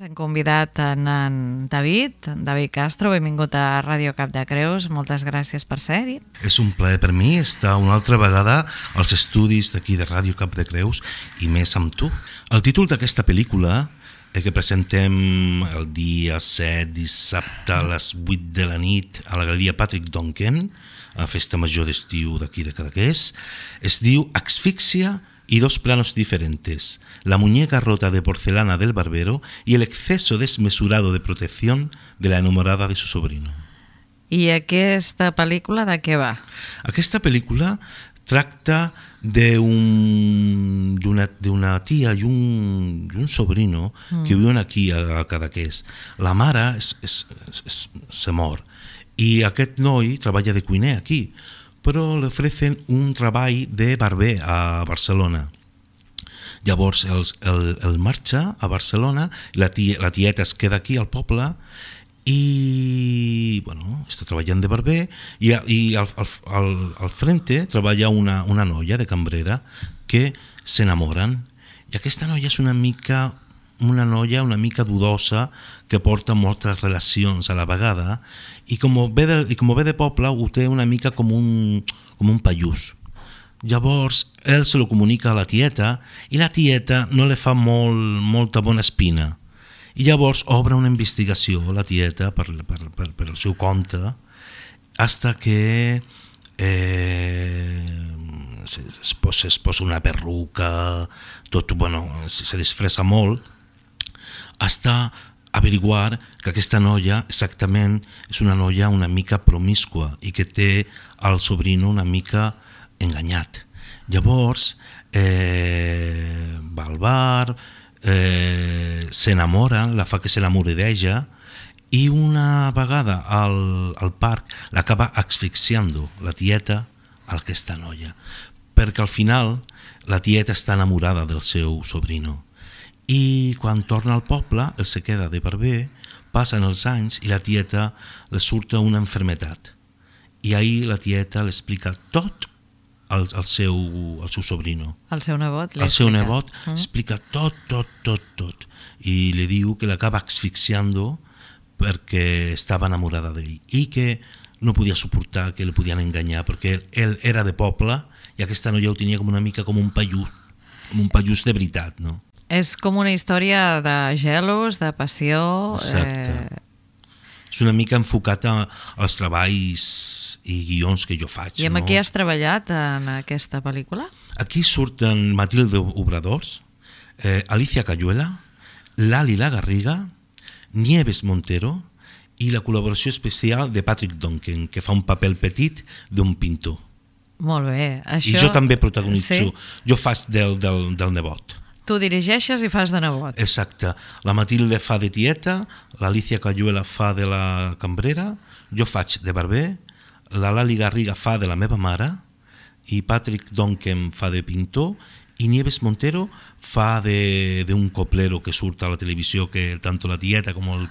hem convidat en, en David, en David Castro, benvingut a Ràdio Cap de Creus, moltes gràcies per ser-hi. És un plaer per mi estar una altra vegada als estudis d'aquí de Ràdio Cap de Creus i més amb tu. El títol d'aquesta pel·lícula eh, que presentem el dia 7, dissabte a les 8 de la nit a la Galeria Patrick Donken, a Festa Major d'Estiu d'aquí de Cadaqués, es diu Asfixia, y dos planos diferentes, la muñeca rota de porcelana del barbero y el exceso desmesurado de protección de la enamorada de su sobrino. I esta película de què va? Aquesta película tracta de un, de una, de una tia i un, y un sobrino mm. que viuen aquí a, a Cadaqués. La mare es, es, es, es, se mor i aquest noi treballa de cuiner aquí, però li ofrecen un treball de barber a Barcelona. Llavors els, el, el marxa a Barcelona, la, tia, la tieta es queda aquí al poble i bueno, està treballant de barber i, i al, al, al, al frente treballa una, una noia de cambrera que s'enamoren i aquesta noia és una mica una noia una mica dudosa que porta moltes relacions a la vegada i com ve de, i com ve de poble ho té una mica com un, com un pallús. Llavors, ell se lo comunica a la tieta i la tieta no li fa molt, molta bona espina. I llavors obre una investigació, la tieta, per, per, per, per el seu compte, hasta que eh, es, posa, es posa una perruca, tot, bueno, se, se disfressa molt, hasta averiguar que aquesta noia exactament és una noia una mica promiscua i que té el sobrino una mica enganyat. Llavors, eh, va al bar, eh, s'enamora, la fa que se l'amore d'ella i una vegada al, al parc l'acaba asfixiant la tieta a aquesta noia perquè al final la tieta està enamorada del seu sobrino i quan torna al poble, el se queda de barber, passen els anys i la tieta li surt una enfermetat. I ahir la tieta l'explica tot al, al, seu, al seu sobrino. Al seu nebot? Al seu nebot mm. explica tot, tot, tot, tot. I li diu que l'acaba asfixiando perquè estava enamorada d'ell i que no podia suportar que el podien enganyar perquè ell, ell era de poble i aquesta noia ho tenia com una mica com un paiús, com un paiús de veritat, no? És com una història de gelos, de passió... Exacte. Eh... És una mica enfocat als treballs i guions que jo faig. I amb no? qui has treballat en aquesta pel·lícula? Aquí surten Matilde Obradors, eh, Alicia Cayuela, Lali La Garriga, Nieves Montero i la col·laboració especial de Patrick Duncan, que fa un paper petit d'un pintor. Molt bé. Això... I jo també protagonitzo, sí? jo faig del, del, del nebot tu dirigeixes i fas de nebot. Exacte. La Matilde fa de tieta, l'Alicia Cayuela fa de la cambrera, jo faig de barber, la Lali Garriga fa de la meva mare i Patrick Donkem fa de pintor i Nieves Montero fa d'un coplero que surt a la televisió que tant la tieta com el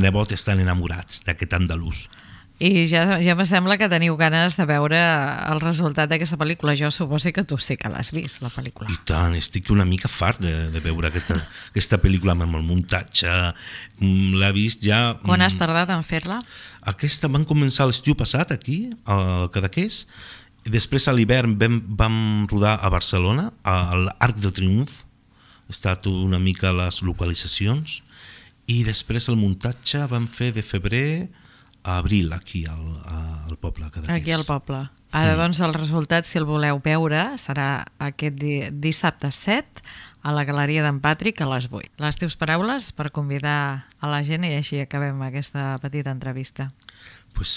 nebot estan enamorats d'aquest andalús. I ja, ja me sembla que teniu ganes de veure el resultat d'aquesta pel·lícula. Jo suposo que tu sí que l'has vist, la pel·lícula. I tant, estic una mica fart de, de veure aquesta, aquesta pel·lícula amb el muntatge. Mm, l'ha vist ja... Quan mm, has tardat en fer-la? Aquesta van començar l'estiu passat aquí, al Cadaqués, i després a l'hivern vam, vam rodar a Barcelona, a l'Arc del Triomf, ha estat una mica les localitzacions, i després el muntatge vam fer de febrer a abril aquí al, a, al poble cadaqués. Aquí al poble. Ara, mm. doncs, el resultat, si el voleu veure, serà aquest dissabte 7 a la Galeria d'en Patrick a les 8. Les teus paraules per convidar a la gent i així acabem aquesta petita entrevista. Pues,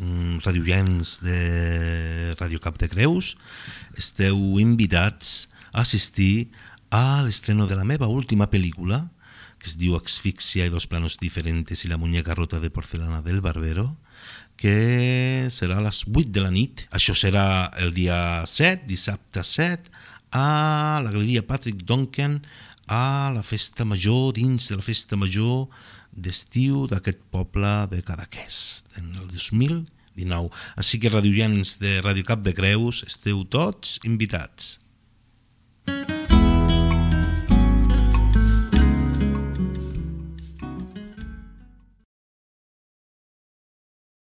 mm, radioients de Radio Cap de Creus, esteu invitats a assistir a l'estreno de la meva última pel·lícula, que es diu Asfixia i dos planos diferents i la muñeca rota de porcelana del barbero, que serà a les 8 de la nit. Això serà el dia 7, dissabte 7, a la Galeria Patrick Duncan, a la Festa Major, dins de la Festa Major d'estiu d'aquest poble de Cadaqués, en el 2019. Així que radioients de Ràdio Cap de Creus, esteu tots invitats.